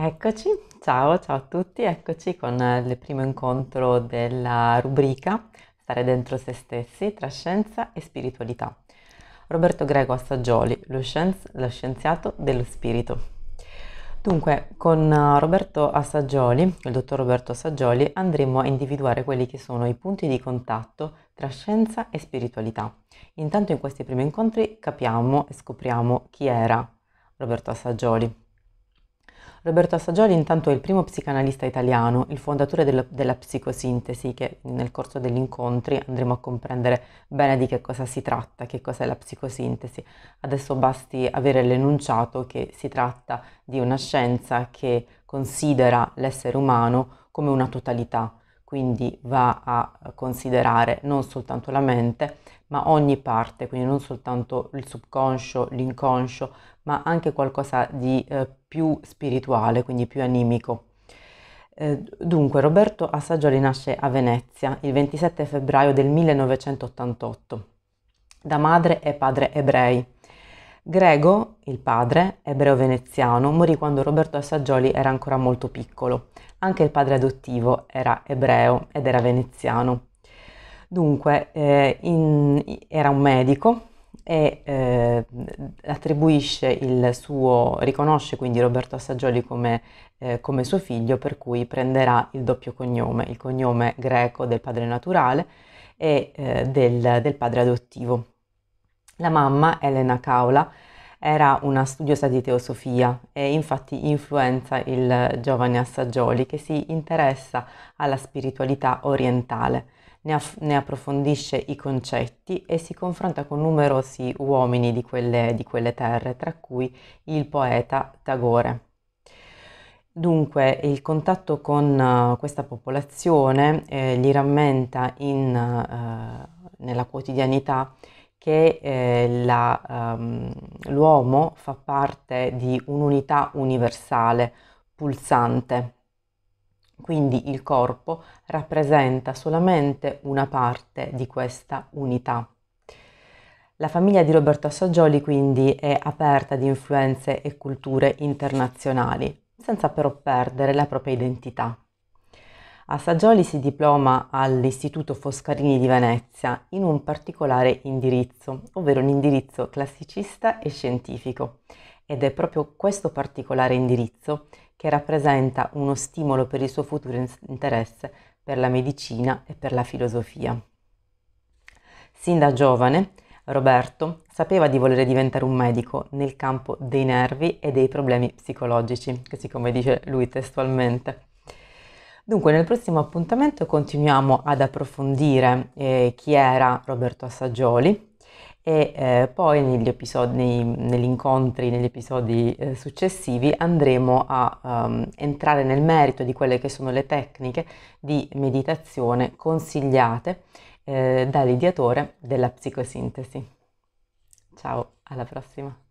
Eccoci, ciao, ciao a tutti, eccoci con eh, il primo incontro della rubrica Stare dentro se stessi tra scienza e spiritualità. Roberto Greco Assaggioli, lo, scienz- lo scienziato dello spirito. Dunque, con eh, Roberto Assaggioli, il dottor Roberto Assaggioli, andremo a individuare quelli che sono i punti di contatto tra scienza e spiritualità. Intanto in questi primi incontri capiamo e scopriamo chi era Roberto Assaggioli, Roberto Assagioli intanto è il primo psicanalista italiano, il fondatore della, della psicosintesi che nel corso degli incontri andremo a comprendere bene di che cosa si tratta, che cos'è la psicosintesi. Adesso basti avere l'enunciato che si tratta di una scienza che considera l'essere umano come una totalità, quindi va a considerare non soltanto la mente, ma ogni parte, quindi non soltanto il subconscio, l'inconscio, ma anche qualcosa di eh, più spirituale, quindi più animico. Eh, dunque, Roberto Assagioli nasce a Venezia il 27 febbraio del 1988, da madre e padre ebrei. Grego, il padre, ebreo veneziano, morì quando Roberto Assagioli era ancora molto piccolo. Anche il padre adottivo era ebreo ed era veneziano. Dunque, eh, in, era un medico e eh, attribuisce il suo, riconosce quindi Roberto Assagioli come, eh, come suo figlio, per cui prenderà il doppio cognome, il cognome greco del padre naturale e eh, del, del padre adottivo. La mamma, Elena Caula, era una studiosa di teosofia e infatti influenza il giovane Assagioli che si interessa alla spiritualità orientale, ne, aff- ne approfondisce i concetti e si confronta con numerosi uomini di quelle, di quelle terre, tra cui il poeta Tagore. Dunque il contatto con uh, questa popolazione eh, gli rammenta in, uh, nella quotidianità che eh, la, um, l'uomo fa parte di un'unità universale, pulsante. Quindi il corpo rappresenta solamente una parte di questa unità. La famiglia di Roberto Assaggioli quindi è aperta di influenze e culture internazionali, senza però perdere la propria identità. A Saggioli si diploma all'Istituto Foscarini di Venezia in un particolare indirizzo, ovvero un indirizzo classicista e scientifico. Ed è proprio questo particolare indirizzo che rappresenta uno stimolo per il suo futuro interesse per la medicina e per la filosofia. Sin da giovane, Roberto sapeva di volere diventare un medico nel campo dei nervi e dei problemi psicologici, così come dice lui testualmente. Dunque, nel prossimo appuntamento continuiamo ad approfondire eh, chi era Roberto Assagioli e eh, poi negli episodi, negli incontri, negli episodi eh, successivi andremo a um, entrare nel merito di quelle che sono le tecniche di meditazione consigliate eh, dall'ideatore della psicosintesi. Ciao, alla prossima!